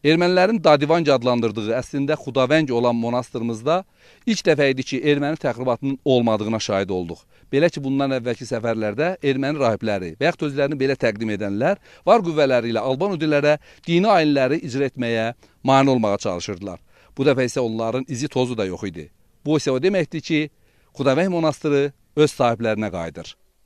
Ermənilərin Dadivanc adlandırdığı əslində Xudavəng olan monastırımızda ilk dəfə idi ki, erməni təxribatının olmadığına şahid olduq. Belə ki, bundan əvvəlki səfərlərdə erməni rahibləri və yaxud özlərini belə təqdim edənlər var qüvvələri ilə Alban ödələrə dini ayinləri icra etməyə mane olmağa çalışırdılar. Bu dəfə isə onların izi tozu da yox idi. Bu isə o deməkdir ki, Xudavəng monastırı öz sahiblərinə qayıdır.